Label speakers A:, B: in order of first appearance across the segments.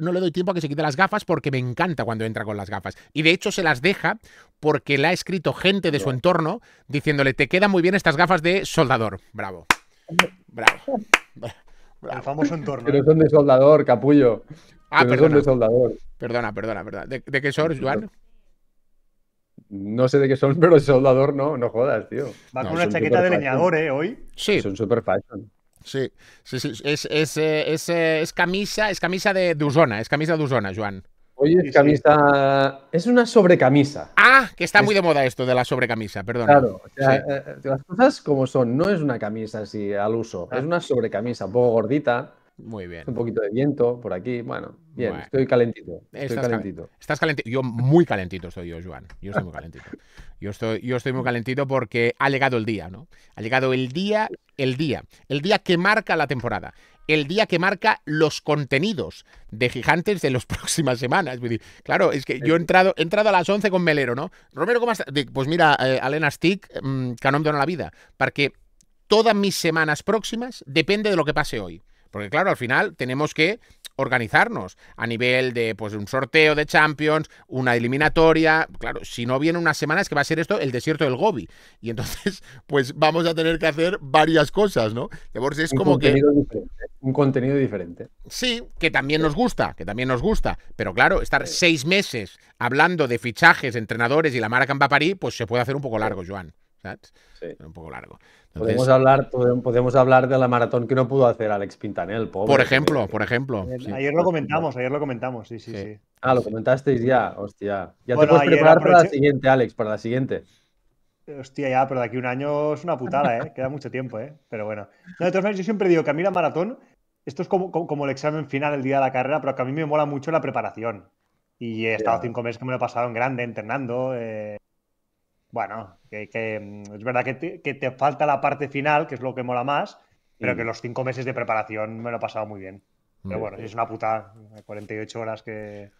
A: no le doy tiempo a que se quite las gafas porque me encanta cuando entra con las gafas. Y de hecho se las deja porque le ha escrito gente de su entorno diciéndole, te quedan muy bien estas gafas de soldador. Bravo. Bravo. El famoso entorno. Pero ¿eh? son de soldador, capullo. Ah, perdona. de Perdona, perdona, perdona. ¿De, qué son, Juan
B: No sé de qué son, pero de soldador no, no jodas, tío. Va con una chaqueta de leñador, ¿eh? Hoy.
A: Sí. Son super fashion. Sí, sí, sí. Eh, eh, es camisa, es camisa de Dusona, es camisa de d'Osona, Joan. Oye, es camisa. Es una sobrecamisa. Ah, que está muy de moda esto de la sobrecamisa, perdón. Claro, eh,
B: las cosas como son, no es una camisa así al uso, es ah. una sobrecamisa, un poco gordita, muy bien. Un poquito de viento por
A: aquí. Bueno, bien, estoy calentito. Estoy estás calentito. estás calentito. Yo muy calentito estoy yo, Joan. Yo estoy muy calentito. Yo estoy, muy calentito porque ha llegado el día, ¿no? Ha llegado el día, el día, el día que marca la temporada. El día que marca los contenidos de gigantes de las próximas semanas. Claro, es que yo he entrado, entrado a las 11 con Melero, ¿no? Romero, ¿cómo estás? Pues mira, Alena eh, Stick, mmm, que la vida, Porque todas mis semanas próximas depende de lo que pase hoy. Porque claro, al final tenemos que organizarnos a nivel de pues un sorteo de Champions, una eliminatoria, claro, si no viene una semana es que va a ser esto el desierto del Gobi y entonces pues vamos a tener que hacer varias cosas, ¿no? es como que un contenido diferente. Sí, que también nos gusta, que también nos gusta, pero claro, estar seis meses hablando de fichajes, entrenadores y la marca en París, pues se puede hacer un poco largo, Joan, Un poco largo podemos, hablar, podemos hablar de la maratón que no pudo hacer Alex Pintanel, pobre. Por ejemplo, por ejemplo. Eh,
C: ayer lo comentamos, ayer lo comentamos, sí, sí, sí.
B: Ah, lo comentasteis ya, hostia. Ya te puedes preparar para la siguiente, Alex, para la siguiente.
C: Hostia, ya, pero de aquí un año es una putada, ¿eh? Queda mucho tiempo, ¿eh? Pero bueno. No, de todas maneras, yo siempre digo que a mí la maratón, esto es como, como, el examen final el día de la carrera, pero que a mí me mola mucho la preparación. Y he estado cinco meses que me lo he pasado en grande, entrenando, eh, bueno, que, mm, es verdad que te, falta la parte final, que es lo que mola más, pero mm. que los cinco meses de preparación me lo he pasado muy bien. Pero bueno, es una puta 48 horas que,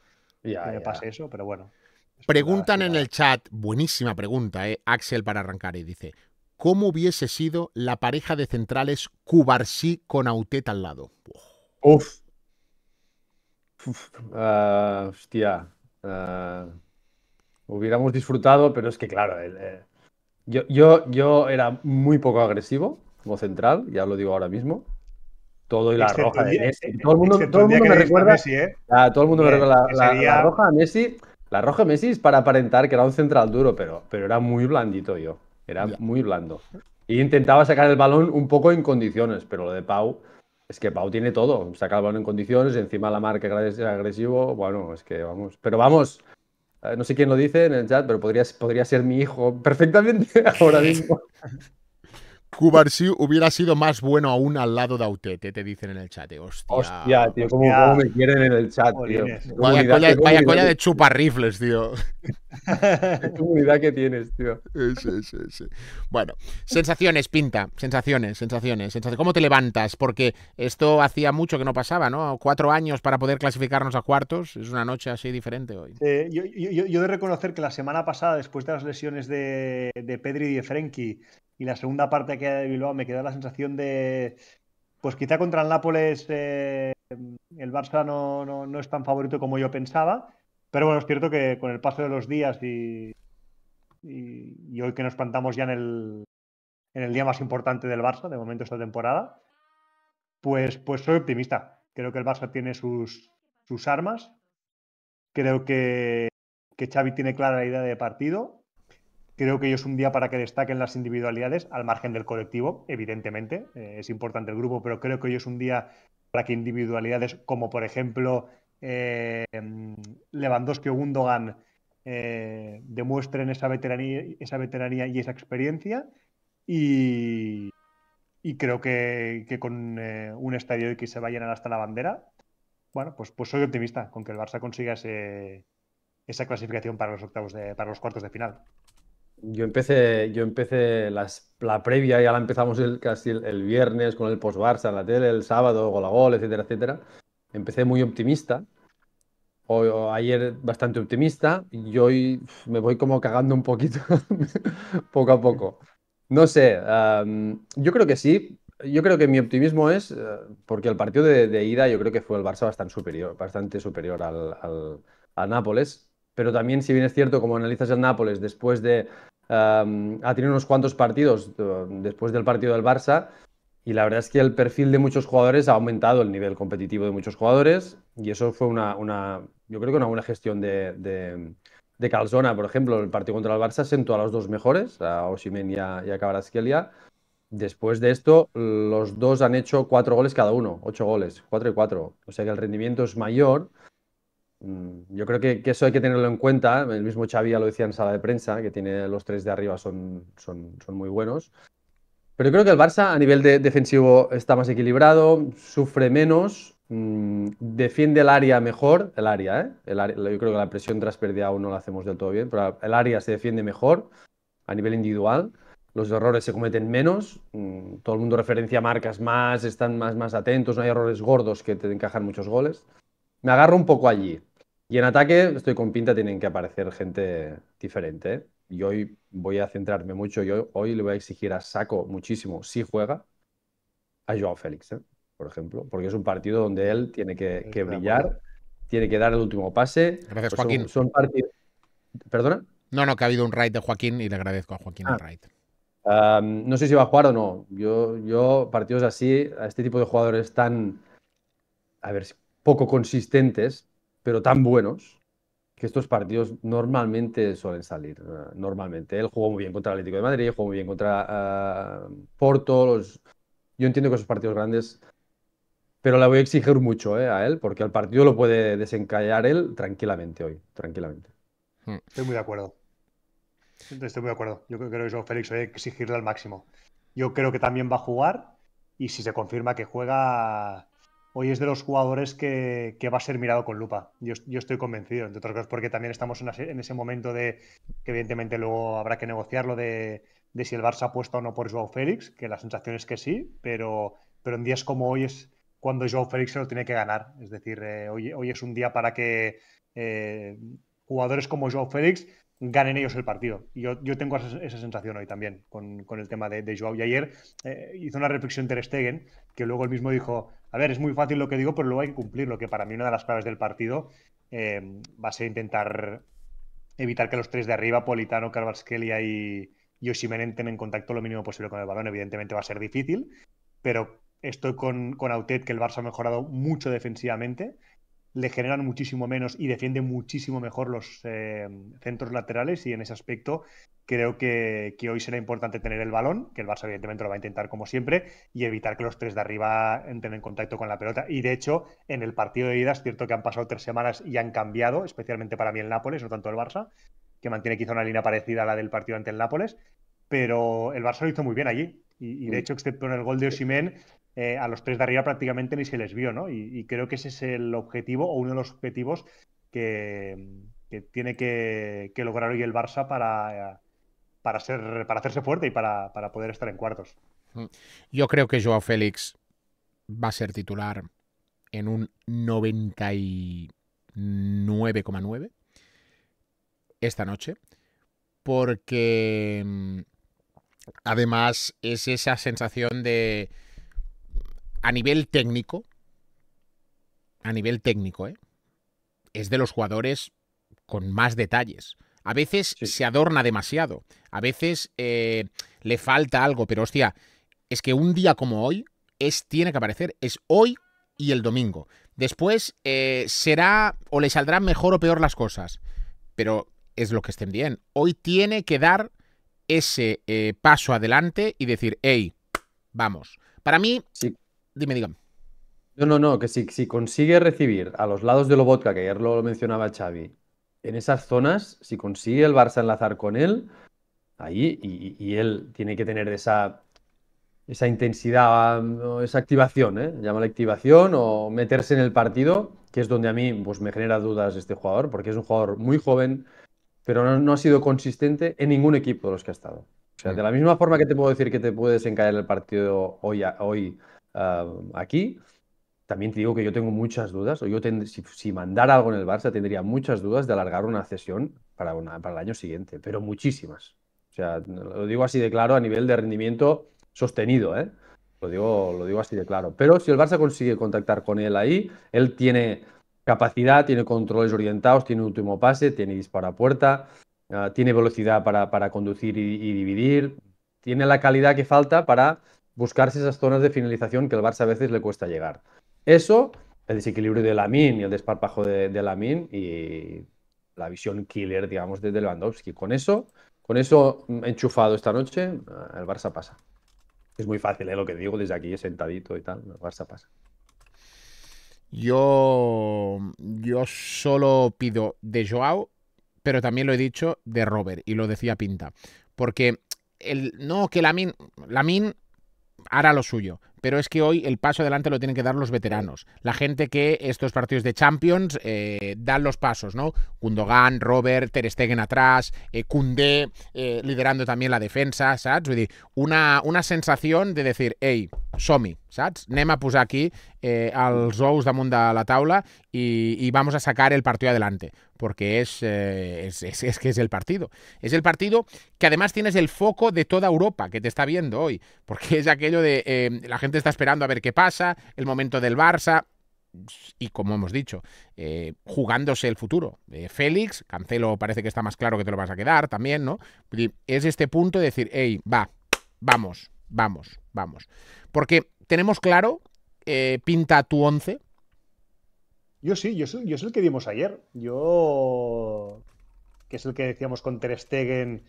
C: ya, me pase eso, pero bueno.
A: Preguntan en el chat, buenísima pregunta, eh, Axel para arrancar, y dice, ¿cómo hubiese sido la pareja de centrales Cubarsí con Autet al lado? Uf. Uf.
B: Ah, hostia. Ah, hubiéramos disfrutado, pero es que claro, eh, yo, yo, yo era muy poco agresivo como central, ya lo digo ahora mismo. Todo y la roja Messi. Todo el mundo, todo me recuerda. ¿eh? a, todo el mundo me recuerda la, roja Messi. La roja Messi es para aparentar que era un central duro, pero, pero era muy blandito yo. Era muy blando. Y intentaba sacar el balón un poco en condiciones, pero lo de Pau es que Pau tiene todo. Saca el balón en condiciones, encima la marca es agresivo. Bueno, es que vamos. Pero vamos, eh, no sé quién lo dice en el chat,
A: pero podría, podría ser mi hijo perfectamente ahora mismo. Cubarsí hubiera sido más bueno aún al lado de Autete, te dicen en el chat. Eh. Hostia, tío, ¿cómo, me quieren en el chat, tío. Vaya colla, vaya de chuparrifles, tío. Qué comunidad que tienes, tío. Sí, sí, sí. Bueno, sensaciones, pinta. Sensaciones, sensaciones, sensaciones. ¿Cómo te levantas? Porque esto hacía mucho que no pasaba, ¿no? Cuatro años para poder clasificarnos a cuartos. Es una noche así diferente hoy.
C: yo, yo, de reconocer que la semana pasada, después de las lesiones de, de Pedri y de Frenkie, y la segunda parte que de Bilbao me queda la sensación de, pues quizá contra el Nápoles eh, el Barça no, es tan favorito como yo pensaba, pero bueno, es cierto que con el paso de los días y, hoy que nos plantamos ya en el, día más importante del Barça, de momento esta temporada, pues, pues soy optimista. Creo que el Barça tiene sus, armas, creo que, que Xavi tiene clara la idea de partido Creo que hoy es un día para que destaquen las individualidades, al margen del colectivo, evidentemente. Eh, es importante el grupo, pero creo que hoy es un día para que individualidades como, por ejemplo, eh, Lewandowski o Gundogan eh, demuestren esa veteranía, y esa experiencia. Y, creo que, con eh, un estadio y que se va a llenar hasta la bandera, bueno, pues, pues, soy optimista con que el Barça consiga esa clasificación para los octavos de, para los cuartos de final
B: yo empecé, yo empecé las, la previa, ya la empezamos el, casi el, viernes con el post-Barça en la tele, el sábado, gol a gol, etcétera, etcétera. Empecé muy optimista, o, ayer bastante optimista, y hoy me voy como cagando un poquito, poco a poco. No sé, yo creo que sí, yo creo que mi optimismo es, eh, porque el partido de, ida yo creo que fue el Barça bastante superior, bastante superior al, al, al Nápoles, pero también si bien es cierto, como analizas el Nápoles después de ha tenido unos cuantos partidos eh, después del partido del Barça y la verdad es que el perfil de muchos jugadores ha aumentado el nivel competitivo de muchos jugadores y eso fue una, yo creo que una buena gestión de, Calzona. Por ejemplo, el partido contra el Barça sentó a los dos mejores, a Osimhen y a, Después de esto, los dos han hecho cuatro goles cada uno, ocho goles, cuatro y cuatro. O sea que el rendimiento es mayor Mm, yo creo que, eso hay que tenerlo en cuenta. El mismo Xavi lo decía en sala de prensa, que tiene los tres de arriba son, son, son muy buenos. Pero yo creo que el Barça a nivel defensivo está más equilibrado, sufre menos, mm, defiende el área mejor, el área, ¿eh? El yo creo que la presión tras pérdida aún no la hacemos del todo bien, pero el área se defiende mejor a nivel individual, los errores se cometen menos, mm, todo el mundo referencia marcas más, están más, más atentos, no hay errores gordos que te encajan muchos goles. Me agarro un poco allí, y en ataque, estoy con pinta, tienen que aparecer gente diferente. Y hoy voy a centrarme mucho, yo hoy le voy a exigir a Saco muchísimo, si juega, a Joao Félix, ¿eh? por ejemplo, porque es un partido donde él tiene que, brillar, tiene que dar el último pase. Gracias, pues Joaquín. Son, ¿Perdona? No, no, que ha habido un raid de Joaquín y le agradezco a Joaquín el ah. raid. no sé si va a jugar o no. Yo, yo, partidos así, a este tipo de jugadores tan, a ver, poco consistentes, pero tan buenos que estos partidos normalmente suelen salir. Eh, normalmente. Él jugó muy bien contra el Atlético de Madrid, jugó muy bien contra eh, Porto. Los... Yo entiendo que esos partidos grandes. Pero le voy a exigir mucho eh, a él, porque el partido lo puede desencallar él tranquilamente hoy. Tranquilamente. Hmm.
C: Estoy muy de acuerdo. Estoy muy de acuerdo. Yo creo que eso, Félix, voy a exigirle al máximo. Yo creo que también va a jugar y si se confirma que juega, hoy es de los jugadores que, va a ser mirado con lupa. Yo, estoy convencido, entre otras cosas, porque también estamos en, ese momento de que evidentemente luego habrá que negociarlo de, si el Barça puesto o no por Joao Félix, que la sensación es que sí, pero, pero en días como hoy es cuando Joao Félix se lo tiene que ganar. Es decir, eh, hoy, es un día para que eh, jugadores como Joao Félix ganen ellos el partido. Yo, yo tengo esa, sensación hoy también con, el tema de, de, Joao. Y ayer eh, hizo una reflexión Ter Stegen, que luego él mismo dijo, a ver, es muy fácil lo que digo, pero luego hay que cumplir lo que para mí una de las claves del partido eh, va a ser intentar evitar que los tres de arriba, Politano, Carvalho, y, y Osimhen entren en contacto lo mínimo posible con el balón. Evidentemente va a ser difícil, pero estoy con, con Autet, que el Barça ha mejorado mucho defensivamente le generan muchísimo menos y defiende muchísimo mejor los eh, centros laterales y en ese aspecto creo que, que, hoy será importante tener el balón, que el Barça evidentemente lo va a intentar como siempre, y evitar que los tres de arriba entren en contacto con la pelota. Y de hecho, en el partido de ida es cierto que han pasado tres semanas y han cambiado, especialmente para mí el Nápoles, no tanto el Barça, que mantiene quizá una línea parecida a la del partido ante el Nápoles, pero el Barça lo hizo muy bien allí. Y, de mm. hecho, excepto en el gol de Osimén eh, a los tres de arriba prácticamente ni se les vio, ¿no? Y, creo que ese es el objetivo o uno de los objetivos que, tiene que, lograr hoy el Barça para, para, hacerse fuerte y para, para poder estar en cuartos.
A: Mm. Yo creo que Joao Félix va a ser titular en un 99,9 esta noche, porque mm, Además, es esa sensación de. A nivel técnico. A nivel técnico, ¿eh? Es de los jugadores con más detalles. A veces se adorna demasiado. A veces eh, le falta algo. Pero hostia, es que un día como hoy es, tiene que aparecer. Es hoy y el domingo. Después eh, será o le saldrán mejor o peor las cosas. Pero es lo que estén bien. Hoy tiene que dar ese eh, paso adelante y decir, hey, vamos. Para mí, sí. dime, dígame. No, no, no, que si, consigue recibir
B: a los lados de Lobotka, que ayer lo mencionaba Xavi, en esas zonas, si consigue el Barça enlazar con él, ahí, y, él tiene que tener esa, esa intensidad, esa activación, ¿eh? llámale activación, o meterse en el partido, que es donde a mí pues, me genera dudas este jugador, porque es un jugador muy joven, pero no, ha sido consistente en ningún equipo de los que ha estado. de la misma forma que te puedo decir que te puedes encallar el partido hoy, hoy aquí, también te digo que yo tengo muchas dudas, o yo si, mandara algo en el Barça tendría muchas dudas de alargar una cesión para, para el año siguiente, pero muchísimas. O sea, lo digo así de claro a nivel de rendimiento sostenido, ¿eh? Lo digo, lo digo así de claro. Pero si el Barça consigue contactar con él ahí, él tiene capacidad, tiene controles orientados, tiene último pase, tiene disparo a puerta, ah, tiene velocidad para, conducir y, dividir, tiene la calidad que falta para buscarse esas zonas de finalización que al Barça a veces le cuesta llegar. Eso, el desequilibrio de Lamin y el desparpajo de, de Lamin y la visión killer, digamos, de, Lewandowski. Con eso, con eso enchufado esta noche, ah, el Barça pasa. Es muy fácil, ¿eh? lo que digo desde aquí, sentadito y tal, el Barça pasa.
A: Yo, yo solo pido de Joao, pero también lo he dicho de Robert, y lo decía Pinta. Porque el, no, que la Min hará lo suyo, pero es que hoy el paso adelante lo tienen que dar los veteranos, la gente que estos partidos de Champions eh, dan los pasos, ¿no? Gundogan, Robert, Ter Stegen atrás, eh, eh liderando también la defensa, ¿sabes? una, una de decir hey, somi, Sads, Nema aquí al eh, els da damunt a la taula y, vamos a sacar el partido adelante, porque es, es, que es el partido. Es el partido que además tienes el foco de toda Europa que te está viendo hoy, porque es aquello de la gente está esperando a ver qué pasa, el momento del Barça y como hemos dicho, eh, jugándose el futuro. Eh, Félix, Cancelo parece que está más claro que te lo vas a quedar también, ¿no? es este punto de decir, hey, va, vamos, vamos, vamos. Porque tenemos claro, eh, pinta tu once Yo
C: sí, yo soy, el que dimos ayer. Yo, que es el que decíamos con Ter Stegen,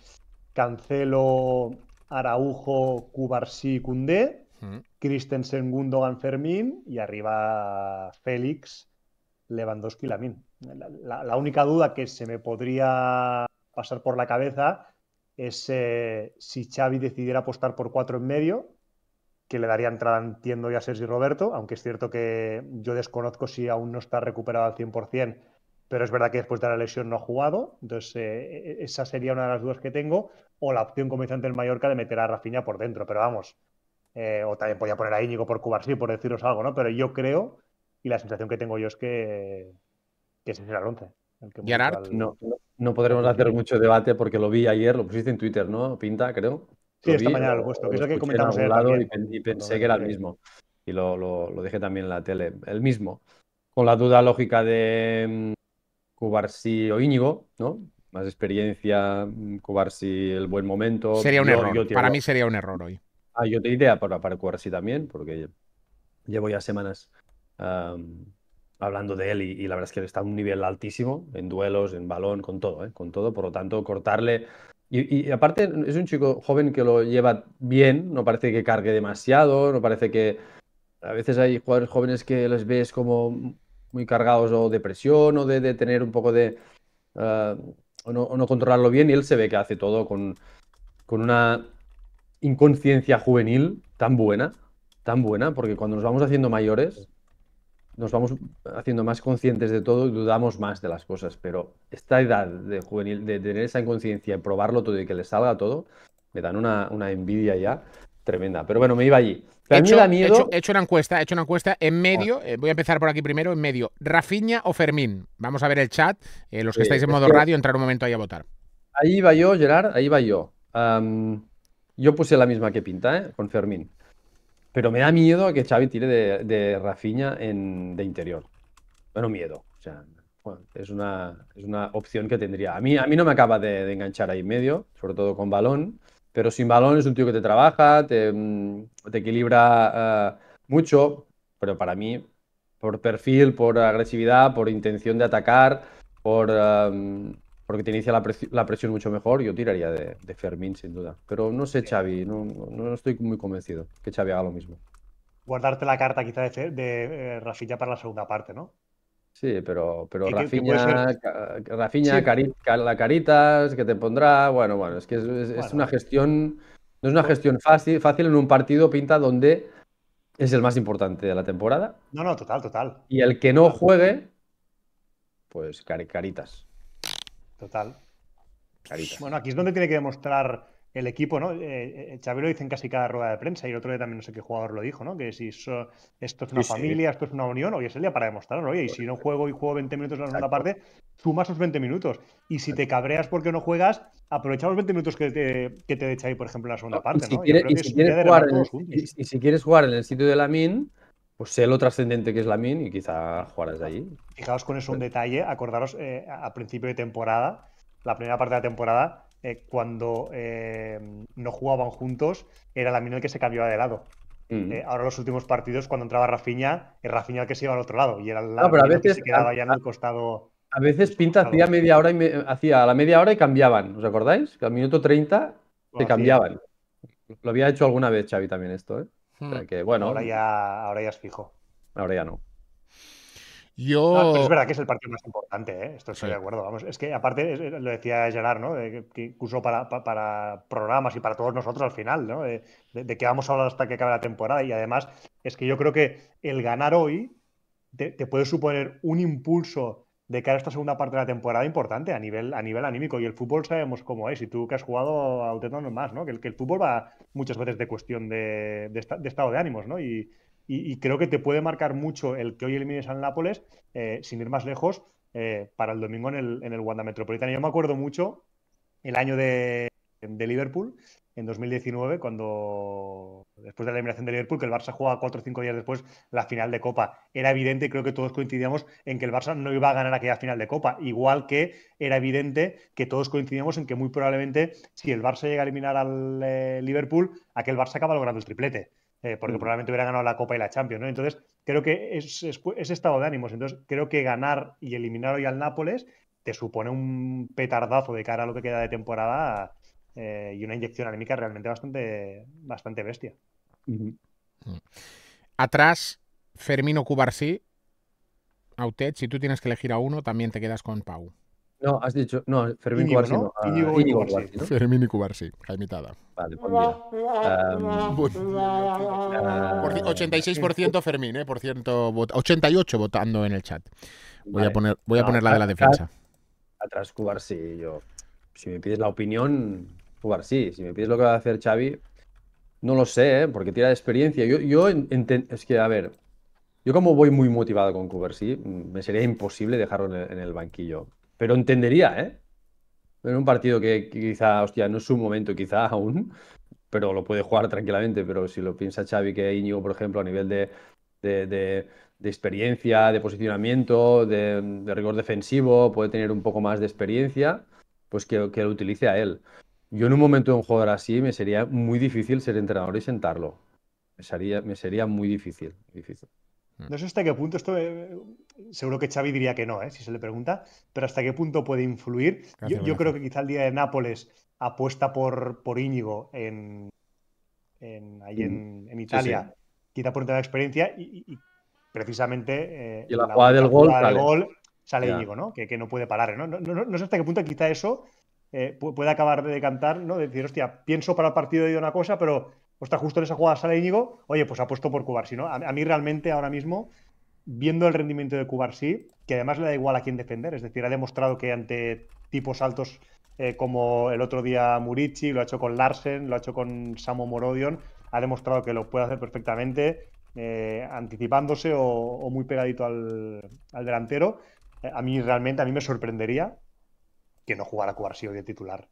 C: Cancelo, Araujo, Cubarsí, Cundé segundo Gundogan, Fermín y arriba Félix, Lewandowski y La, única duda que se me podría pasar por la cabeza es eh, si Xavi decidiera apostar por cuatro en medio, que le daría entrada, entiendo, ya a Sergi Roberto, aunque es cierto que yo desconozco si aún no está recuperado al 100%, pero es verdad que después de la lesión no ha jugado, entonces eh, e, e, esa sería una de las dudas que tengo, o la opción como del Mallorca de meter a Rafinha por dentro, pero vamos, eh, o también podía poner a Íñigo por Cubarsí, por deciros algo, ¿no? Pero yo creo, y la sensación que tengo yo es que, que ese el 11.
B: no, podremos hacer mucho debate porque lo vi ayer, lo pusiste en Twitter, ¿no? Pinta, creo. Sí, esta mañana lo es lo que comentamos Y, pensé que era el mismo. Y lo, lo, dejé también en la tele, el mismo. Con la duda lógica de mm, Cubarsí o Íñigo, ¿no? Más experiencia, mm, Cubarsí el buen momento. Sería un error. Para mí sería un error hoy. Ah, yo te diría para, para QRC también, porque llevo ya semanas hablando de él y, la verdad es que está a un nivel altísimo en duelos, en balón, con todo, ¿eh? con todo. Por lo tanto, cortarle. Y, aparte, es un chico joven que lo lleva bien, no parece que cargue demasiado, no parece que. A veces hay jugadores jóvenes que les ves como muy cargados o de presión o de, tener un poco de. Ah, o, no, no controlarlo bien, y él se ve que hace todo con, con una inconsciencia juvenil tan buena, tan buena, porque cuando nos vamos haciendo mayores, nos vamos haciendo más conscientes de todo y dudamos más de las cosas, pero esta edad de juvenil, de tener esa inconsciencia, probarlo todo y que le salga todo, me dan una, envidia ya tremenda. Pero bueno, me iba allí. He hecho,
A: una encuesta, he hecho una encuesta en ah. medio. Eh, voy a empezar por aquí primero, en medio. Rafiña o Fermín. Vamos a ver el chat. Eh, los que estáis en modo radio, entrar un momento ahí a votar.
B: Ahí va yo, Gerard, ahí va yo. Yo puse la misma que pinta, eh, Con Fermín. Pero me da miedo que Xavi tire de, de en, de interior. Bueno, miedo. O sea, es, una, es una opción que tendría. A mí, a mí no me acaba de, enganchar ahí medio, sobre todo con balón. Pero sin balón es un tío que te trabaja, te, mm, equilibra eh, mucho. Pero para mí, por perfil, por agresividad, por intención de atacar, por eh, porque te inicia la, presión, mucho mejor, yo tiraría de, Fermín sin duda. Pero no sé, Xavi, no, no, estoy muy convencido que Xavi haga lo mismo.
C: Guardarte la carta quizá de, de eh, Rafinha para la segunda parte, ¿no?
B: Sí, pero, pero Rafinha, carita, la caritas que te pondrá, bueno, bueno, es que es, una gestión, no es una gestión fácil, fácil en un partido pinta donde es el más importante de la temporada.
C: No, no, total, total.
B: Y el que no juegue, pues caritas.
C: Total. Bueno, aquí es donde tiene que demostrar el equipo, ¿no? Eh, eh, eh lo dice en casi cada rueda de prensa y el otro día también no sé qué jugador lo dijo, ¿no? Que si esto es una familia, esto es una unión, hoy es el día para demostrarlo, oye, y si no juego y juego 20 minutos en la segunda parte, suma esos 20 minutos. Y si te cabreas porque no juegas, aprovecha los 20 minutos que te, que te por ejemplo, en la segunda parte, ¿no? Y
B: si quieres jugar en el sitio de la min... Pues sé lo trascendente que es la min y quizá jugarás de allí.
C: Fijaos con eso un detalle, acordaros eh, a principio de temporada, la primera parte de la temporada, eh, cuando eh, no jugaban juntos, era Lamin el que se cambiaba de lado. Mm. Eh, ahora los últimos partidos, cuando entraba Rafiña, es Rafiña el que se iba al otro lado y era el a veces, que se quedaba ya en el costado.
B: A veces Pinta hacía media hora y hacía a la media hora y cambiaban, ¿os acordáis? Que al minuto 30
C: se cambiaban.
B: Lo había hecho alguna vez Xavi también esto, ¿eh?
C: Hmm. bueno. Ahora ya, ahora ya es fijo. Ahora ya no. Yo... es verdad que es el partido más importante, ¿eh? estoy de acuerdo. Vamos, es que aparte, lo decía Gerard, ¿no? que incluso para, programas y para todos nosotros al final, ¿no? De, qué que vamos a hablar hasta que acabe la temporada. Y además, es que yo creo que el ganar hoy te puede suponer un impulso de cara a esta segunda parte de la temporada importante a nivel, a nivel anímico. Y el fútbol sabemos cómo es. Y tú que has jugado a no más, ¿no? Que el, que el fútbol va muchas veces de cuestión de, estado de ánimos, ¿no? Y, creo que te puede marcar mucho el que hoy elimines al Nápoles, eh, sin ir más lejos, eh, para el domingo en el, en Wanda Metropolitano. Yo me acuerdo mucho el año de, de Liverpool, en 2019, cuando después de la eliminación de Liverpool, que el Barça jugaba cuatro o cinco días después la final de Copa. Era evidente, creo que todos coincidíamos en que el Barça no iba a ganar aquella final de Copa, igual que era evidente que todos coincidíamos en que muy probablemente si el Barça llega a eliminar al eh, Liverpool, aquel Barça acaba logrando el triplete. Eh, porque mm. probablemente hubiera ganado la Copa y la Champions, Entonces, creo que es, es estado de ánimos. Entonces, creo que ganar y eliminar hoy al Nápoles te supone un petardazo de cara a lo que queda de temporada eh, y una inyección anémica realmente bastante, bastante bestia. Atrás, mm.
A: Atrás, Fermín a Autet, si tú tienes que elegir a uno, también te quedas con Pau. No, has dicho, no, Fermín pues um, ah, y Fermín y Cubarsí, Jaimitada. Vale, 86% Fermín, eh, por 88 votando en el chat. Voy a poner, voy a ah, poner la de la defensa.
B: Atrás Cubarsí, yo. Si me pides la opinión, si me pides lo que va a hacer Xavi, no lo sé, ¿eh? porque tiene experiencia. Yo, yo es que, a ver, yo como voy muy motivado con Cubersí, me sería imposible dejarlo en el, banquillo. Pero entendería, ¿eh? En un partido que, quizá, hostia, no es su momento quizá aún, pero lo puede jugar tranquilamente. Pero si lo piensa Xavi, que Íñigo, por ejemplo, a nivel de, experiencia, de posicionamiento, de, rigor defensivo, puede tener un poco más de experiencia, pues que lo utilice a él. Yo en un momento de un jugador así me sería muy difícil ser entrenador y sentarlo. Me sería, me sería muy difícil,
C: hmm. No sé hasta qué punto esto, eh, seguro que Xavi diría que no, eh, si se le pregunta, pero hasta qué punto puede influir. Yo, creo que quizá el día de Nápoles apuesta por, por Íñigo en, en mm. Italia, quita quizá por un experiencia y, precisamente eh, y la, jugada del gol, sale, Íñigo, ¿no? Que, no puede parar. ¿no? No, no no, sé hasta qué punto quizá eso eh, puede acabar de decantar, ¿no? De decir, hostia, pienso para el partido de una cosa, pero, está justo en esa jugada sale Íñigo, oye, pues apuesto por Cubarsí, ¿no? A, mí realmente ahora mismo, viendo el rendimiento de Cubarsí, que además le da igual a quién defender, es decir, ha demostrado que ante tipos altos eh, como el otro día Murici, lo ha hecho con Larsen, lo ha hecho con Samo Morodion, ha demostrado que lo puede hacer perfectamente, eh, anticipándose o, muy pegadito al, delantero. a mí realmente, a mí me sorprendería que no jugará Cubarsí hoy de titular.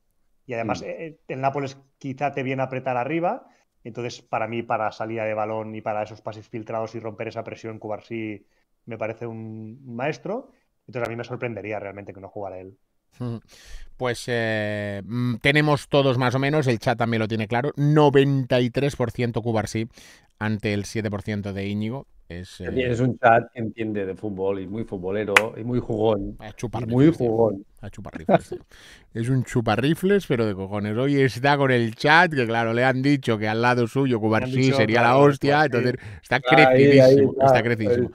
C: Y además, mm. eh, el Nápoles quizá te viene a apretar arriba. Entonces, para mí, para salida de balón y para esos pases filtrados y romper esa presión, Cubarsí me parece un maestro. Entonces, a mí me sorprendería realmente que no jugara él.
A: Pues eh, mm, tenemos todos más o menos, el chat también lo tiene claro, 93% Cubarsí ante el 7% de Íñigo. Es, eh, un chat que entiende de fútbol y muy futbolero y muy jugón. A chupar muy jugón. A chupar rifles, es un chuparrifles, pero de cojones. Hoy está con el chat, que claro, le han dicho que al lado suyo Cubarsí sería la hostia. entonces está crecidísimo. está crecidísimo.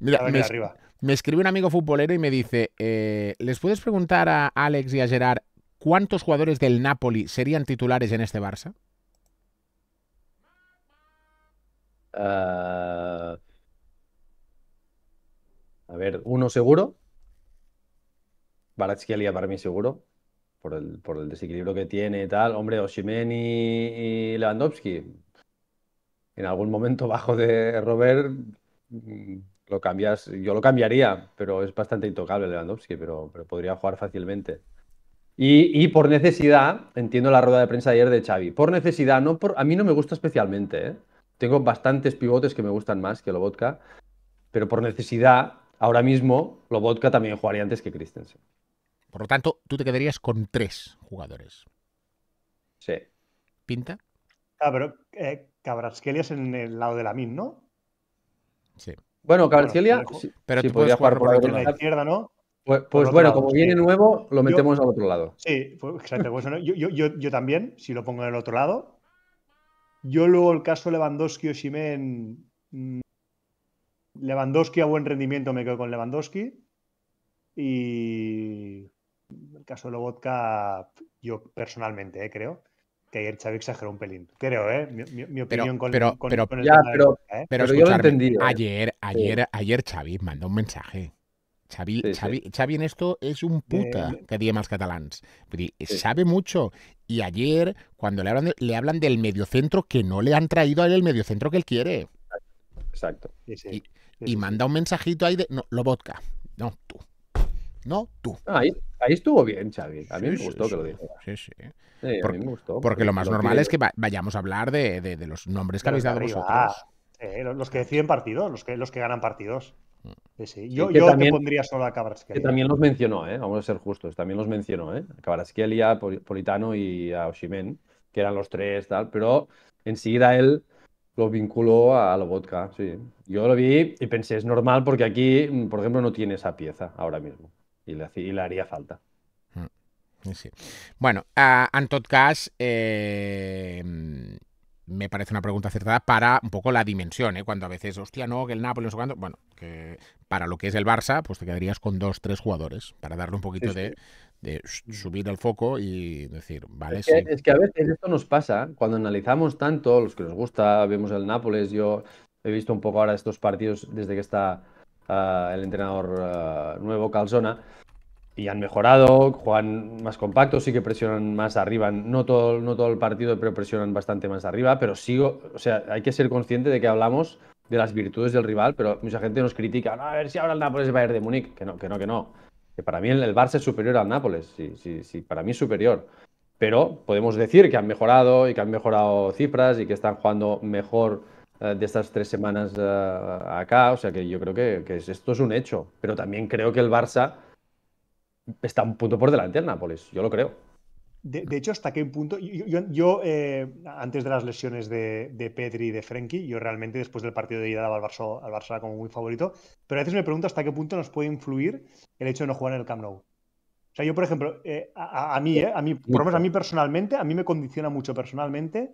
A: Mira, arriba. Me escribe un amigo futbolero y me dice, eh, ¿les puedes preguntar a Alex y a Gerard cuántos jugadores del Napoli serían titulares en este Barça?
B: Ah, a ver, uno seguro. Baratskialia para mí seguro. Por el, desequilibrio que tiene y tal. Hombre, Oshimen y Lewandowski. En algún momento bajo de Robert mm, cambias, yo lo cambiaría, pero es bastante intocable Lewandowski, pero, pero podría jugar fácilmente. Y, por necesidad, entiendo la rueda de prensa ayer de Xavi, por necesidad, no por, a mí no me gusta especialmente, ¿eh? tengo bastantes pivotes que me gustan más que Lobotka, pero por necesidad, ahora mismo Lobotka
A: también jugaría antes que Christensen. Por lo tanto, tú te quedarías con tres jugadores. Sí. ¿Pinta?
C: Ah, pero eh, en el lado de la MIN, ¿no?
A: Sí. Bueno, Carcelia, pero, tú jugar por, la izquierda,
C: ¿no? Pues, pues bueno, como viene nuevo, lo metemos al otro lado. Sí, pues, exacto. Pues, yo, también, si lo pongo en el otro lado. Yo luego el caso Lewandowski o Ximen. Mm, Lewandowski a buen rendimiento me quedo con Lewandowski. Y el caso de Lobotka, yo personalmente, eh, creo que ayer Xavi exageró un pelín. Creo, ¿eh? Mi, opinión pero, con, el ¿eh? pero, pero, yo lo entendí. ¿eh? Ayer, ayer,
A: ayer Xavi mandó un mensaje. Xavi, en esto es un puta que diga más catalans. Sabe mucho. Y ayer, cuando le hablan, le hablan del mediocentro, que no le han traído a el mediocentro que él quiere. Exacto. Y, y manda un mensajito ahí de... No, lo vodka. No, tú. No tú. Ah, ahí, estuvo bien, Xavi. A mí me gustó que lo dijera. Sí, sí. porque, lo más normal es que vayamos a hablar de, los nombres que habéis dado vosotros.
C: Eh, los que deciden partidos, los que, los que ganan partidos. Sí, Yo, yo también, pondría solo a Cabrasquelia. Que también
B: los mencionó, ¿eh? vamos a ser justos, también los mencionó, ¿eh? a Politano y a Oshimen, que eran los tres, tal, pero enseguida él lo vinculó a, la vodka, sí. Yo lo vi y pensé, es normal porque aquí, por ejemplo, no tiene esa pieza ahora mismo. Y le le haría falta.
A: Mm, bueno, uh, en eh, me parece una pregunta acertada para un poco la dimensión, ¿eh? cuando a veces, hostia, no, que el Nápoles... no Bueno, que para lo que es el Barça, pues te quedarías con dos, tres jugadores, para darle un poquito de, mm. subir el foco y decir, vale. Es que, es que a veces
B: esto nos pasa, cuando analizamos tanto, los que nos gusta, vemos el Nápoles, yo he visto un poco ahora estos partidos desde que está el entrenador eh, nuevo, Calzona, y han mejorado, juegan más compactos, sí que presionan más arriba, no todo, no todo el partido, pero presionan bastante más arriba, pero sigo, o sea, hay que ser consciente de que hablamos de las virtudes del rival, pero mucha gente nos critica, a ver si ahora el Nápoles va a ir de Múnich, que no, que no, que no, que para mí el, Barça es superior al Nápoles, sí, sí, sí, para mí es superior, pero podemos decir que han mejorado y que han mejorado cifras y que están jugando mejor eh, de estas tres semanas eh, acá. O sea que yo creo que, esto es un hecho. Pero también creo que el Barça está un punto por delante del Nápoles. Yo lo creo.
C: De, hecho, hasta qué punto. Yo, eh, antes de las lesiones de, Pedri y de Frenkie, yo realmente después del partido de ida daba al Barça, al como muy favorito. Pero a veces me pregunto hasta qué punto nos puede influir el hecho de no jugar en el Camp Nou. O sea, yo, por ejemplo, a, mí, a mí, por a mí personalmente, a mí me condiciona mucho personalmente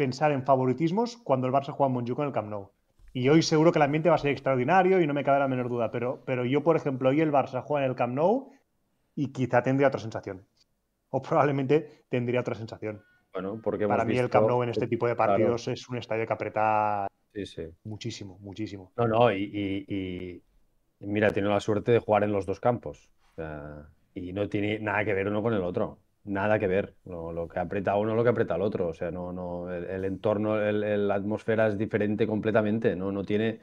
C: pensar en favoritismos cuando el Barça juega en Montjuic en el Camp Nou. Y hoy seguro que el ambiente va a ser extraordinario y no me cabe la menor duda, pero, pero yo, por ejemplo, hoy el Barça juega en el Camp Nou y quizá tendría otra sensación. O probablemente tendría otra sensación. Bueno, porque Para mí el Camp Nou en este tipo de partidos es un estadio que aprieta muchísimo, muchísimo.
B: No, no, y, mira, tiene la suerte de jugar en los dos campos. y no tiene nada que ver uno con el otro. Nada que ver, lo que aprieta uno, lo que aprieta el otro, o sea, no, no, el, entorno, la atmósfera es diferente completamente, no, no tiene,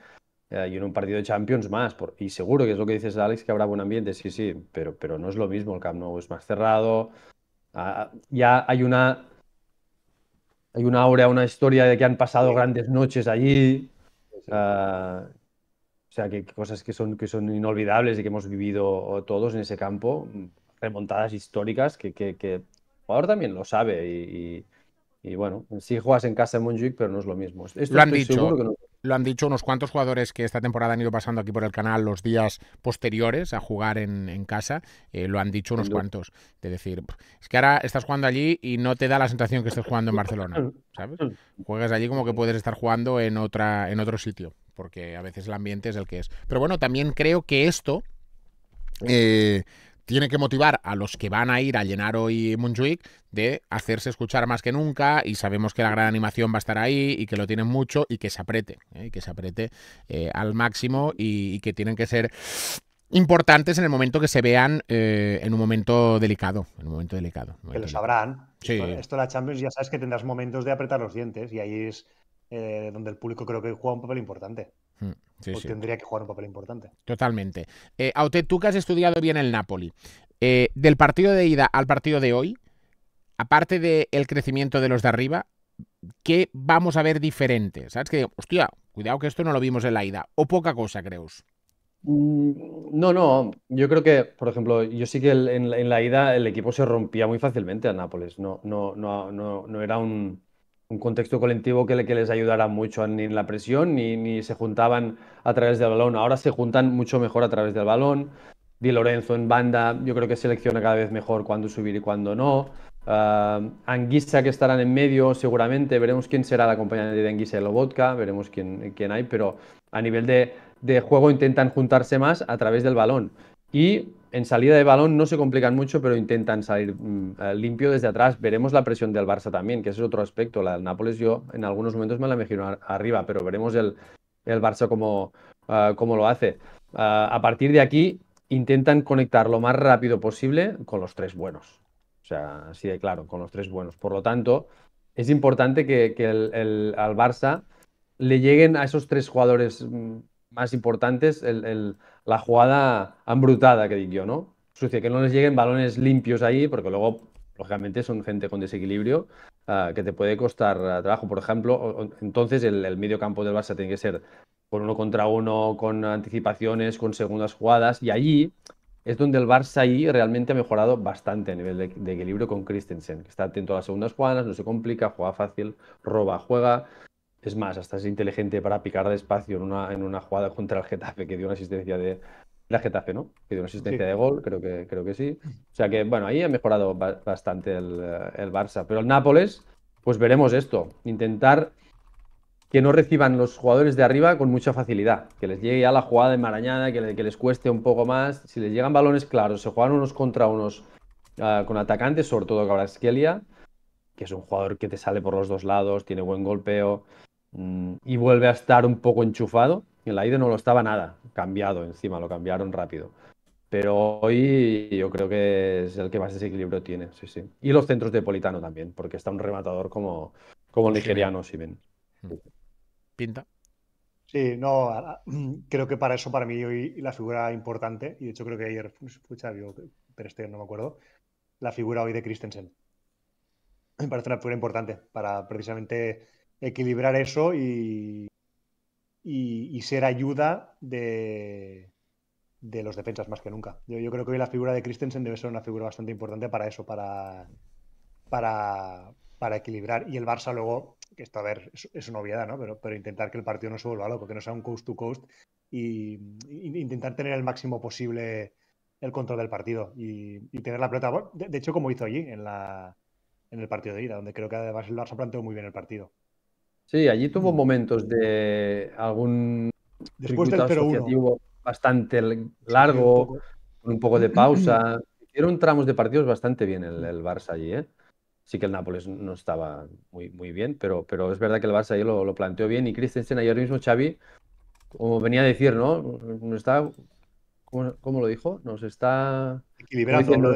B: eh, hay y en un partido de Champions más, y seguro que es lo que dices Alex, que habrá buen ambiente, sí, sí, pero, pero no es lo mismo, el Camp Nou es más cerrado, ya hay una, hay una aura, una historia de que han pasado grandes noches allí, ah, o sea, que cosas que son, que son inolvidables y que hemos vivido todos en ese campo, remontadas históricas que, que, que el jugador también lo sabe y, y, bueno, sí juegas en casa en Monjuic, pero no es lo mismo. Esto lo han dicho.
A: Lo han dicho unos cuantos jugadores que esta temporada han ido pasando aquí por el canal los días posteriores a jugar en, en casa. Eh, lo han dicho unos cuantos. De decir, es que ahora estás jugando allí y no te da la sensación que estés jugando en Barcelona. ¿Sabes? Juegas allí como que puedes estar jugando en, otra, en otro sitio. Porque a veces el ambiente es el que es. Pero bueno, también creo que esto. Eh, tiene que motivar a los que van a ir a llenar hoy Montjuic de hacerse escuchar más que nunca y sabemos que la gran animación va a estar ahí y que lo tienen mucho y que se aprete, ¿eh? y que se aprete eh, al máximo y, que tienen que ser importantes en el momento que se vean eh, en un momento delicado. En un momento delicado. que lo
C: sabrán. Esto, esto, la Champions ya sabes que tendrás momentos de apretar los dientes y ahí es donde el público creo que juega un papel importante.
A: Mm, sí, pues tendría
C: que jugar un papel importante.
A: Totalmente. Eh, tú que has estudiado bien el Napoli, eh, del partido de ida al partido de hoy, aparte del crecimiento de los de arriba, ¿qué vamos a ver diferente? ¿Sabes? Que, hostia, cuidado que esto no lo vimos en la ida, o poca cosa, creus
C: mm,
B: No, no, yo creo que, por ejemplo, yo sí que en, la, ida el equipo se rompía muy fácilmente a Nápoles, no, no, no, no, no era un un contexto colectivo que, les ayudará mucho ni en la presión, ni, se juntaban a través del balón. Ahora se juntan mucho mejor a través del balón. Di Lorenzo en banda, yo creo que selecciona cada vez mejor cuándo subir y cuándo no. Ah, Anguisa que estarán en medio seguramente, veremos quién será la compañía de Anguisa y Lobotka, veremos quién, hay, pero a nivel de, de juego intentan juntarse más a través del balón. Y en salida de balón no se complican mucho, pero intentan salir mm, eh, limpio desde atrás. Veremos la presión del Barça también, que ese es otro aspecto. La del Nápoles yo en algunos momentos me la imagino arriba, pero veremos el, Barça eh, cómo, lo hace. Eh, a partir de aquí intentan conectar lo más rápido posible con los tres buenos. O sea, así de claro, con los tres buenos. Por lo tanto, es importante que, el, al Barça le lleguen a esos tres jugadores mm, más importantes el, la jugada embrutada, que digo yo, ¿no? Sucia, que no les lleguen balones limpios ahí, porque luego, lógicamente, son gente con desequilibrio eh, que te puede costar eh, trabajo. Por ejemplo, entonces el, el, medio campo del Barça tiene que ser por uno contra uno, con anticipaciones, con segundas jugadas, y allí es donde el Barça ahí realmente ha mejorado bastante a nivel de, de equilibrio con Christensen, que está atento a las segundas jugadas, no se complica, juega fácil, roba, juega. Es más, hasta es inteligente para picar despacio en una, en una jugada contra el Getafe que dio una asistencia de. La Que una asistencia de gol, creo que, creo que sí. O sea que, bueno, ahí ha mejorado bastante el, Barça. Pero el Nápoles, pues veremos esto. Intentar que no reciban los jugadores de arriba con mucha facilidad. Que les llegue ya la jugada enmarañada, que, que les cueste un poco más. Si les llegan balones claros, se juegan unos contra unos ah, con atacantes, sobre todo Cabrasquelia, que es un jugador que te sale por los dos lados, tiene buen golpeo. Mm, y vuelve a estar un poco enchufado. En la ida no lo estaba nada, cambiado encima, lo cambiaron rápido. Pero hoy yo creo que es el que más desequilibrio tiene, sí, sí. Y los centros de Politano también, porque está un rematador como, como el nigeriano, si bien. Mm.
C: ¿Pinta? Sí, no, creo que para eso, para mí, hoy la figura importante, y de hecho creo que ayer fue yo pero este no me acuerdo, la figura hoy de Christensen. Me parece una figura importante para precisamente equilibrar eso y, y, ser ayuda de, de los defensas más que nunca. Yo, creo que hoy la figura de Christensen debe ser una figura bastante importante para eso, para, para, equilibrar. Y el Barça luego, que esto a ver, es, una obviedad, ¿no? Pero, pero, intentar que el partido no se vuelva loco, que no sea un coast to coast y, intentar tener el máximo posible el control del partido y, tener la pelota, de, hecho como hizo allí en, la, en el partido de ida, donde creo que además el Barça planteó muy bien el partido.
B: Sí, allí tuvo mm. momentos de algún
C: Después asociativo
B: bastante largo, con un poco de pausa. Hicieron tramos de partidos bastante bien el, el Barça allí, ¿eh? Sí que el Nápoles no estaba muy, muy bien, pero, pero es verdad que el Barça ahí lo, planteó bien y Christensen ayer mismo Xavi, como venía a decir, ¿no? Nos está, ¿cómo, lo dijo? Nos está... Equilibrando,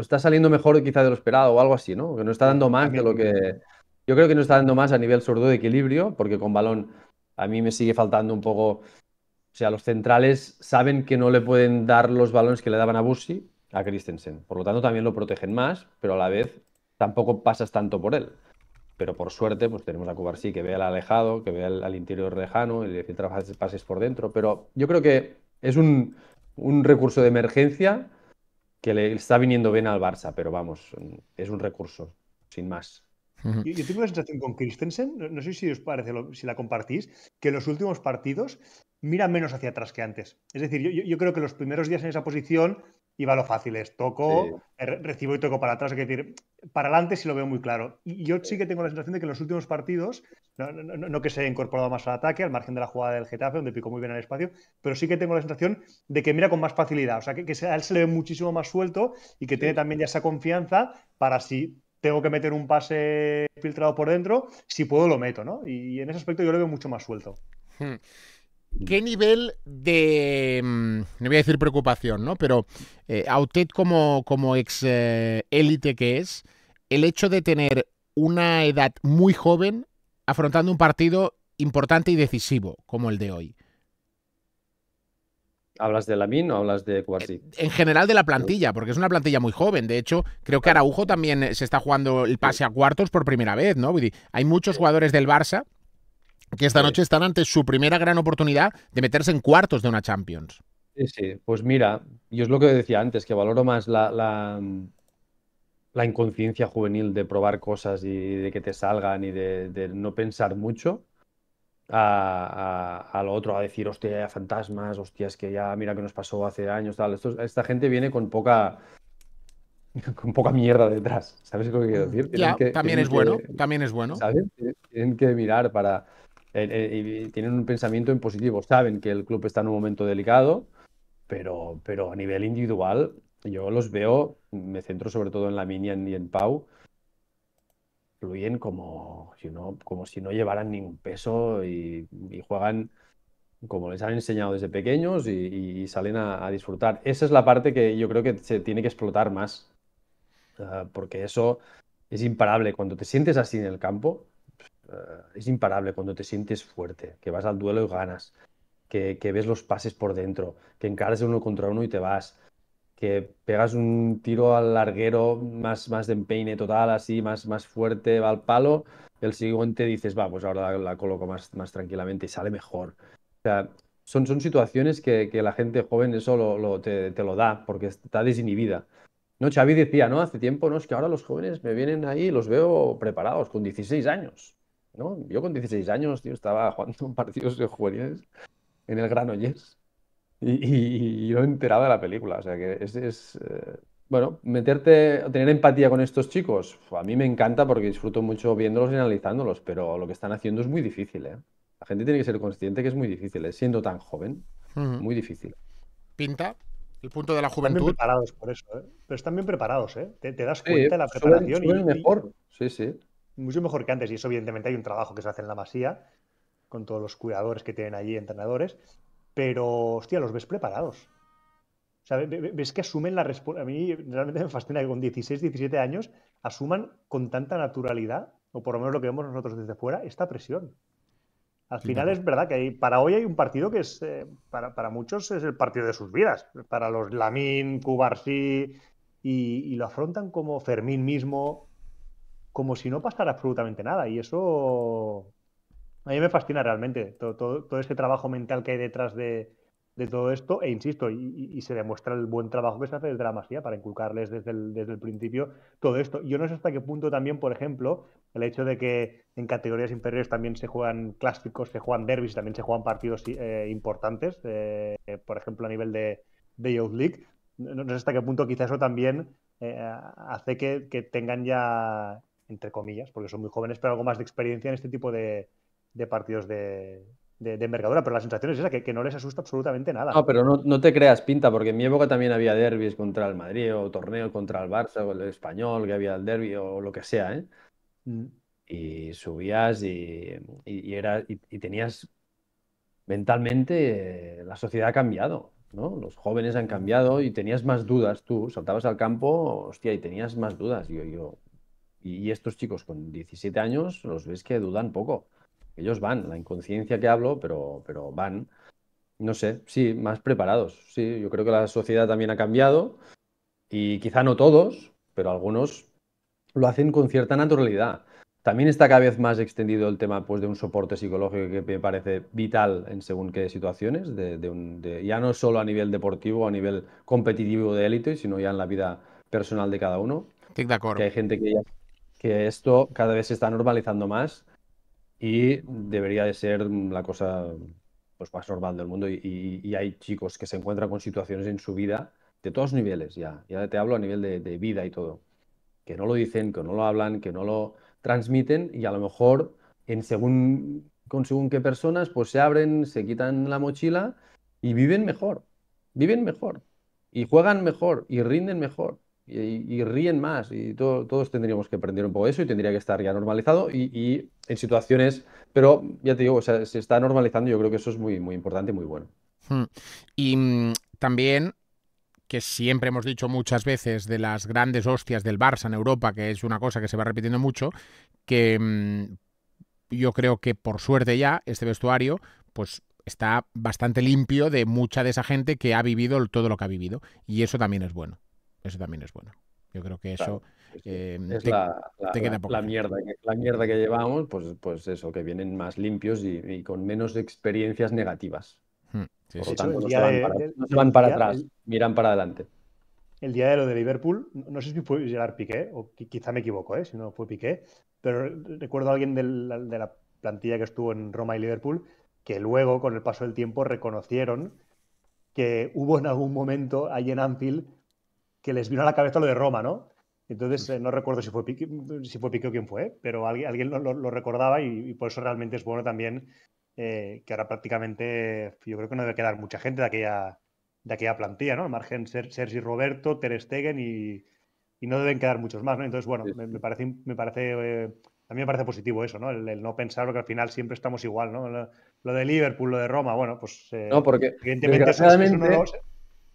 B: está saliendo mejor quizá de lo esperado o algo así, ¿no? Que no está dando más de lo que yo creo que no está dando más a nivel sordo de equilibrio, porque con balón a mí me sigue faltando un poco. O sea, los centrales saben que no le pueden dar los balones que le daban a Bussi a Christensen. Por lo tanto, también lo protegen más, pero a la vez tampoco pasas tanto por él. Pero por suerte, pues tenemos a Cubarsí que ve al alejado, que vea al, interior lejano y le filtra pases por dentro. Pero yo creo que es un, un recurso de emergencia que le está viniendo bien al Barça, pero vamos,
C: es un recurso, sin más. Yo, tengo la sensación con Christensen, no, sé si os parece, si la compartís, que en los últimos partidos mira menos hacia atrás que antes. Es decir, yo, creo que los primeros días en esa posición iba lo fácil, es toco, eh, recibo y toco para atrás. Es decir, para adelante sí lo veo muy claro. Y yo sí que tengo la sensación de que en los últimos partidos, no, que se haya incorporado más al ataque, al margen de la jugada del Getafe, donde picó muy bien al espacio, pero sí que tengo la sensación de que mira con más facilidad. O sea, que, a él se le ve muchísimo más suelto y que tiene también ya esa confianza para si tengo que meter un pase filtrado por dentro, si puedo lo meto, ¿no? Y en ese aspecto yo lo veo mucho más suelto.
A: Hmm. ¿Qué nivel de, mm, no voy a decir preocupación, ¿no? Pero eh, a usted como, como ex eh, élite que es, el hecho de tener una edad muy joven afrontando un partido importante y decisivo como el de hoy. ¿Hablas de Lamin o
B: hablas de cuartos? Eh,
A: en general de la plantilla, porque es una plantilla muy joven. De hecho, creo que Araujo también eh, se está jugando el pase a cuartos por primera vez, ¿no? Hay muchos jugadores del Barça que esta noche están ante su primera gran oportunidad de meterse en cuartos de una Champions. Sí, sí. Pues mira, yo es lo que decía antes, que valoro más la, la,
B: inconsciencia juvenil de probar cosas y de que te salgan y de no pensar mucho a, lo otro, a decir, hostia, fantasmas, hostias, que ya mira que nos pasó hace años, tal. Esto, esta gente viene con poca con poca mierda detrás, ¿sabes lo que quiero decir? también es bueno, también es bueno. Tienen que mirar para... Eh, eh, tienen un pensamiento en positivo, saben que el club está en un momento delicado, pero, pero a nivel individual yo los veo, me centro sobre todo en la mini y en Pau, fluyen como si no, llevaran ningún peso y, juegan como les han enseñado desde pequeños y, salen a, disfrutar. Esa es la parte que yo creo que se tiene que explotar más, ah, porque eso es imparable. Cuando te sientes así en el campo, ah, es imparable cuando te sientes fuerte, que vas al duelo y ganas, que, ves los pases por dentro, que encaras uno contra uno y te vas, que pegas un tiro al larguero más, más de empeine total, así, más, más fuerte, va al palo, el siguiente dices, va, pues ahora la, coloco más, más tranquilamente y sale mejor. O sea, son, son situaciones que, la gente joven eso lo, te, lo da, porque está desinhibida. No, Xavi decía, ¿no? Hace tiempo, no, es que ahora los jóvenes me vienen ahí los veo preparados, con 16 años, ¿no? Yo con 16 años, tío, estaba jugando partidos de juveniles en el Granollers y, yo he enterado de la película. O sea que es, eh, bueno, meterte, tener empatía con estos chicos, pues, a mí me encanta porque disfruto mucho viéndolos y analizándolos, pero lo que están haciendo es muy difícil. ¿eh? La gente tiene que ser consciente que es muy difícil, ¿eh? siendo tan joven, muy difícil.
C: Pinta. El punto de la juventud. Están bien preparados por eso, ¿eh? Pero están bien preparados, ¿eh? Te, das cuenta de la preparación. mejor, sí, sí. Mucho mejor que antes, y eso evidentemente hay un trabajo que se hace en la masía, con todos los cuidadores que tienen allí, entrenadores, pero, hostia, los ves preparados. O ves que asumen la respuesta. A mí realmente me fascina que con 16, 17 años asuman con tanta naturalidad, o por lo menos lo que vemos nosotros desde fuera, esta presión. Al final es verdad que para hoy hay un partido que es, eh, para, muchos es el partido de sus vidas. Para los Lamín, Cubarsí, y, lo afrontan como Fermín mismo, como si no pasara absolutamente nada. Y eso a mí me fascina realmente todo, todo, este trabajo mental que hay detrás de, todo esto, e insisto, y, se demuestra el buen trabajo que se hace desde la masía para inculcarles desde el, desde el principio todo esto. Yo no sé hasta qué punto también, por ejemplo, el hecho de que en categorías inferiores también se juegan clásicos, se juegan derbis, también se juegan partidos eh, importantes, eh, por ejemplo, a nivel de, de Youth League. No, sé hasta qué punto quizá eso también eh, hace que tengan ya, entre comillas, porque son muy jóvenes, pero algo más de experiencia en este tipo de, de partidos de, de, envergadura, pero la sensación es esa, que, no les asusta absolutamente nada. No, pero
B: no, te creas pinta, porque en mi época también había derbis contra el Madrid, o torneo contra el Barça, o el Español, que había el derbi, o lo que sea, ¿eh? Mm. Y subías y, era, y, tenías mentalmente, eh, la sociedad ha cambiado, ¿no? Los jóvenes han cambiado y tenías más dudas tú, saltabas al campo, hostia, y tenías más dudas. Yo, yo... Y estos chicos con 17 años los ves que dudan poco ellos van, la inconsciencia que hablo, pero, pero van, no sé, sí, más preparados. Sí, yo creo que la sociedad también ha cambiado y quizá no todos, pero algunos lo hacen con cierta naturalidad. También está cada vez más extendido el tema pues, de un soporte psicológico que me parece vital en según qué situaciones, de, ya no solo a nivel deportivo, a nivel competitivo de élite, sino ya en la vida personal de cada uno. Que hay gente que esto cada vez se está normalizando más y debería de ser la cosa pues, más normal del mundo. Y, hay chicos que se encuentran con situaciones en su vida de todos niveles, ya, ya te hablo a nivel de, vida y todo, que no lo dicen, que no lo hablan, que no lo transmiten y a lo mejor en según, con según qué personas pues se abren, se quitan la mochila y viven mejor, viven mejor y juegan mejor y rinden mejor y, ríen más y todos tendríamos que aprender un poco eso y tendría que estar ya normalizado y, en situaciones, pero ya te digo, o sea, se está normalizando, yo creo que eso es muy, muy importante y muy bueno.
A: Hmm. Y mm, también que siempre hemos dicho muchas veces de las grandes hostias del Barça en Europa, que es una cosa que se va repitiendo mucho, que mm, yo creo que por suerte ya este vestuario pues está bastante limpio de mucha de esa gente que ha vivido todo lo que ha vivido y eso también es bueno. Eso también es bueno. Yo creo que eso es eh, la,
B: mierda, que, llevamos, pues, pues eso, que vienen más limpios y, con menos experiencias negativas. no se, van para, atrás, miran para adelante.
C: El día de lo de Liverpool, no sé si fue llegar Piqué, o quizá me equivoco, ¿eh? si no fue Piqué, pero recuerdo a alguien de la, de la plantilla que estuvo en Roma y Liverpool que luego, con el paso del tiempo, reconocieron que hubo en algún momento ahí en Anfield que les vino a la cabeza lo de Roma, ¿no? Entonces, eh, no recuerdo si fue, Pique, si fue o quién fue, pero alguien, alguien lo, recordaba y, por eso realmente es bueno también eh, que ahora prácticamente yo creo que no debe quedar mucha gente de aquella, de aquella plantilla, ¿no? Al margen Ser, Sergi Roberto, Ter Stegen y, no deben quedar muchos más, ¿no? Entonces, bueno, me, parece, me parece eh, a me parece positivo eso, ¿no? El, no pensar que al final siempre estamos igual, ¿no? Lo, de Liverpool, lo de Roma, bueno, pues... no, porque evidentemente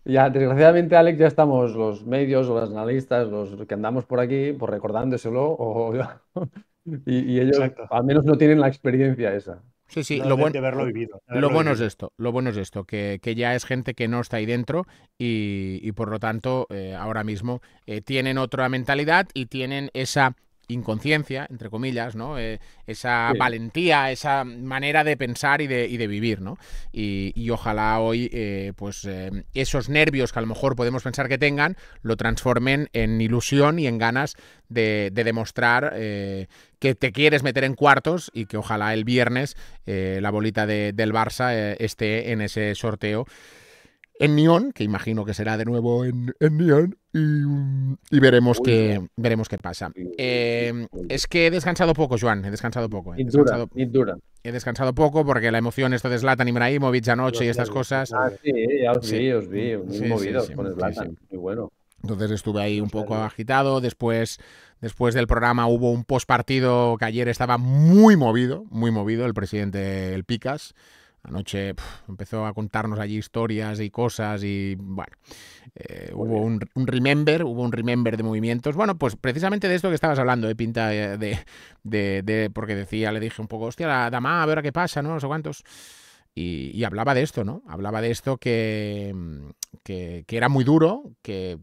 B: ya, desgraciadamente, Alex, ya estamos los medios, los analistas, los que andamos por aquí, por pues
A: recordándoselo, y, ellos al menos no tienen la experiencia esa. Sí, sí, lo, verlo vivido, lo bueno es esto, lo bueno es esto, que, ya es gente que no está ahí dentro y, por lo tanto eh, ahora mismo eh, tienen otra mentalidad y tienen esa inconsciencia, entre comillas, ¿no? Eh, esa valentía, esa manera de pensar y de, vivir, ¿no? Y, ojalá hoy, eh, pues, eh, esos nervios que a lo mejor podemos pensar que tengan, lo transformen en ilusión y en ganas de, demostrar que te quieres meter en cuartos y que ojalá el viernes la bolita del Barça esté en ese sorteo en Neon, que imagino que será de nuevo en, en y, veremos, qué, veremos qué pasa. Eh, es que he descansado poco, Joan, he descansado poco. He descansado, poco porque la emoción esto de Zlatan Ibrahimovic anoche y estas cosas. Ah,
B: sí, eh, ya os vi, os vi, muy movido movidos
A: muy bueno. Entonces estuve ahí un poco agitado. Después, después del programa hubo un post partido que ayer estaba muy movido, muy movido el presidente El Picas. Anoche empezó a contarnos allí historias y cosas y bueno, eh, hubo un, remember, hubo un remember de movimientos. Bueno, pues precisamente de esto que estabas hablando, eh, eh, de pinta de, de, porque decía, le dije un poco, hostia, la dama, a ver a qué pasa, ¿no? sé cuántos. Y, hablaba de esto, ¿no? Hablaba de esto que, mm, que, que era muy duro, que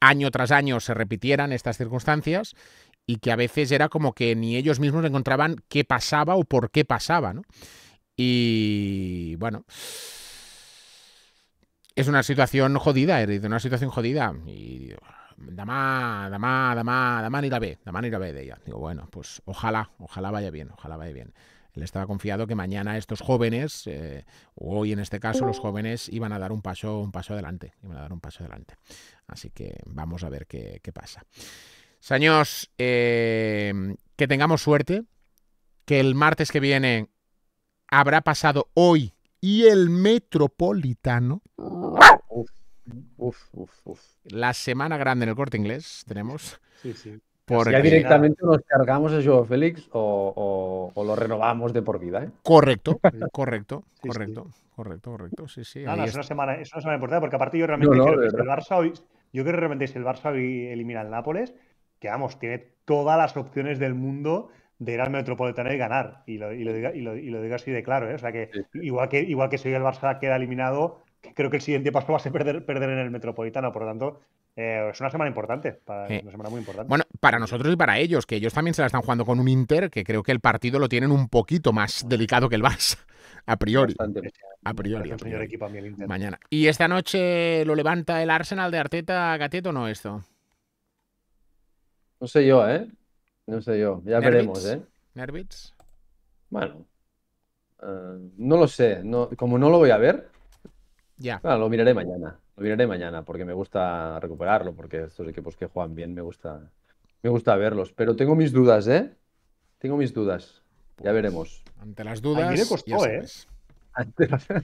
A: año tras año se repitieran estas circunstancias y que a veces era como que ni ellos mismos encontraban qué pasaba o por qué pasaba, ¿no? Y bueno, es una situación jodida, es una situación jodida. Y Damá, dama, dama, dama ni la ve, dama ni la ve de ella. Digo, bueno, pues ojalá, ojalá vaya bien, ojalá vaya bien. Él estaba confiado que mañana estos jóvenes, eh, hoy en este caso los jóvenes, iban a dar un paso, un paso adelante, iban a dar un paso adelante. Así que vamos a ver qué, pasa. Señores, eh, que tengamos suerte, que el martes que viene habrá pasado hoy y el Metropolitano. Uf, uf, uf, la semana grande en el corte inglés tenemos. Sí, sí. Ya directamente
B: nos cargamos a Joao Félix o, lo renovamos de
A: por vida. ¿eh? Correcto, correcto, correcto, correcto, correcto. Sí, sí. es, una semana,
C: importante porque aparte yo realmente creo que el Barça hoy, yo realmente si el Barça hoy elimina al el Nápoles, que vamos, tiene todas las opciones del mundo de ir al Metropolitano y ganar. Y lo, digo así de claro. ¿eh? O sea que igual que igual que si el Barça queda eliminado, creo que el siguiente paso va a ser perder, perder en el Metropolitano. Por lo tanto, eh, es una semana importante, una semana muy importante. Bueno,
A: para nosotros y para ellos, que ellos también se la están jugando con un Inter, que creo que el partido lo tienen un poquito más delicado que el Barça, a priori. A priori. Inter. Mañana. ¿Y esta noche lo levanta el Arsenal de Arteta Gateto o no esto?
B: No sé yo, ¿eh? No sé yo, ya veremos, ¿eh?
A: ¿Nervitz? Bueno,
B: eh, no lo sé. como no lo voy a ver, ya. lo miraré mañana. Lo miraré mañana porque me gusta recuperarlo, porque estos equipos que juegan bien me gusta, me gusta verlos. Pero tengo mis dudas, ¿eh? Tengo mis dudas. ya pues, veremos.
A: Ante las dudas. A le costó, ¿eh? Ante las...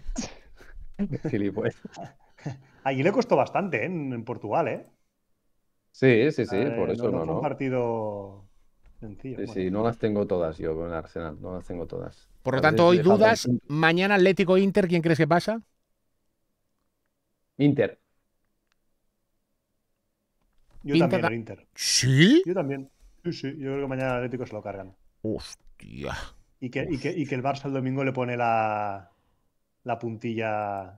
C: Allí le costó bastante ¿eh? en, Portugal, ¿eh?
B: Sí, sí, sí, eh, por eso no, no, no. un
A: partido
C: Sí, sí,
B: no las tengo todas yo con el Arsenal, no las tengo todas. Por lo tanto, hoy dudas.
A: Mañana Atlético Inter, ¿quién crees que pasa? Inter. Yo también,
C: Inter. ¿Sí? Yo también. Sí, sí. Yo creo que mañana Atlético se lo cargan.
A: Hostia.
C: Y que, Y, y que, el Barça el domingo le pone la, la puntilla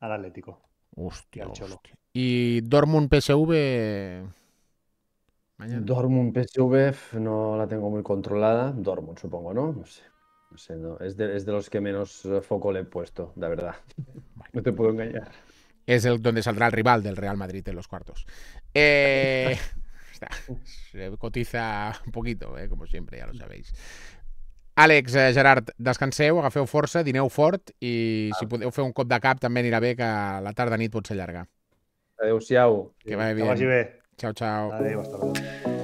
C: al Atlético. Hostia, y, Hostia.
A: y Dortmund PSV.
B: Mañana. Dortmund PSV no la tengo muy controlada. Dormo, supongo, ¿no? No sé. No sé, no. Es, de, los que menos eh, foco le he puesto, la verdad.
A: No te puedo engañar. Es el donde saldrá el rival del Real Madrid en los cuartos. Eh, se cotiza un poquito, eh, como siempre, ya lo sabéis. Alex Gerard, descanseu, agafeu força, dineu fort y si podeu un cop de cap también anirà bé que la tarda nit pot ser llarga. adéu Que, Chao, chao. Adiós, hasta luego.